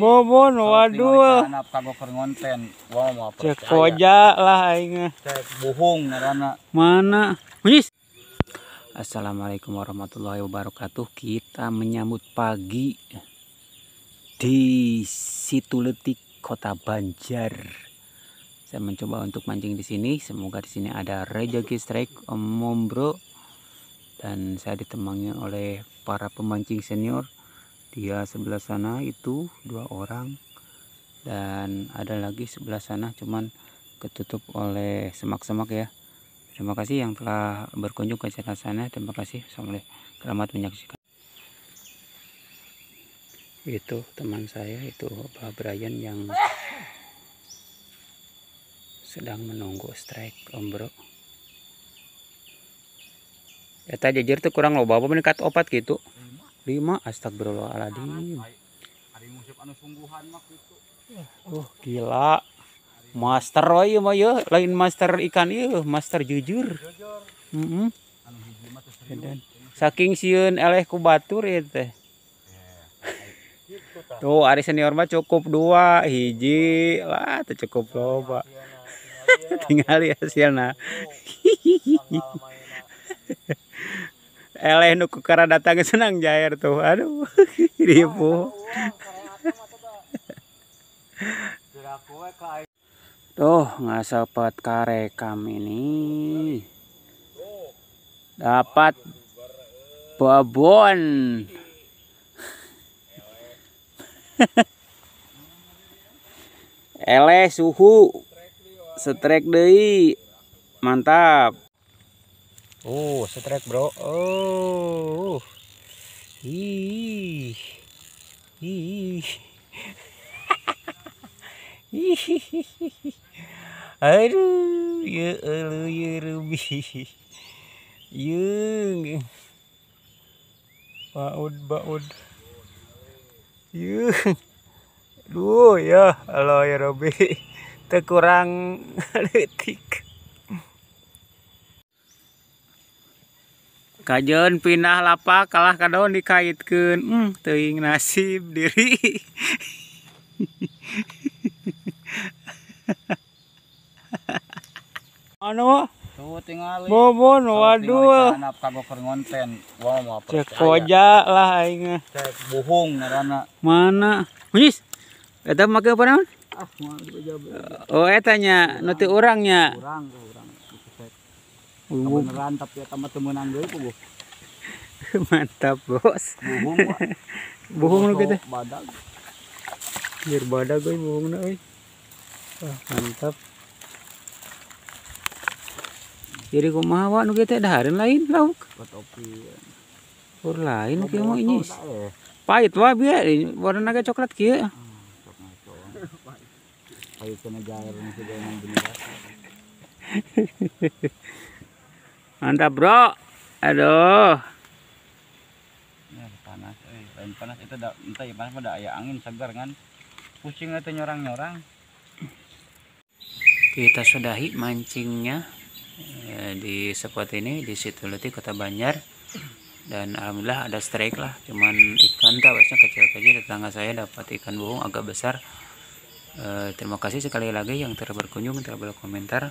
Bobon, waduh. Cek koja lah aing. Cek bohong Mana? Wis. Assalamualaikum warahmatullahi wabarakatuh. Kita menyambut pagi di situ letik Kota Banjar. Saya mencoba untuk mancing di sini. Semoga di sini ada rejeki strike, om mombro, dan saya ditemani oleh para pemancing senior dia sebelah sana itu dua orang dan ada lagi sebelah sana cuman ketutup oleh semak-semak ya terima kasih yang telah berkunjung ke channel sana terima kasih selamat menyaksikan itu teman saya itu Pak Brian yang sedang menunggu strike ya tadi jajar tuh kurang loba apa meningkat opat gitu lima astagfirullahaladzim Oh gila master oh iya lain master ikan iya master jujur mm -hmm. Dan, saking siun eleh ku batur ya teh gitu, tuh hari senior mah cukup dua hiji lah tuh cukup loba tinggal ya, ya. ya siana eleh nu kukara datang senang jair tuh aduh ribu tuh nggak sepet karekam ini dapat babon eleh suhu setrek deh mantap Oh, setrek bro. Oh. Ih. Ih. Aduh, ye ya elu ye ya rubi. Yung. Ya baud baud. Yung. Duh ya, halo ya Robi. Terkurang letik. Kajen pindah lapak kalah kadon dikaitkan hmm, teing nasib diri anu Bobon waduh konten wow, cek koja lah aing cek bohong ngaranna mana Munis eta make apa naon ah mau Oh etanya nuti orangnya urang Beneran tapi sama temenan gue itu bu. Mantap bos. Bohong. lo lu kita. Gitu. Badag. Biar badak gue bohong lo, Wah mantap. Jadi mau awak nu kita ada hari lain lauk. kur lain kayak mau ini. Eh. Pahit wah biar warna kayak coklat kia. Ah, Pahit kena ini sudah yang benar Mantap, Bro. Aduh. Ya, panas, eh, lain panas itu da, entah ya panas ada ya, angin segar kan. Kucing itu nyorang-nyorang. Kita sudahi mancingnya ya, di spot ini di situ Leti Kota Banjar dan alhamdulillah ada strike lah cuman ikan tak biasanya kecil-kecil tetangga saya dapat ikan bohong agak besar e, terima kasih sekali lagi yang telah berkunjung telah berkomentar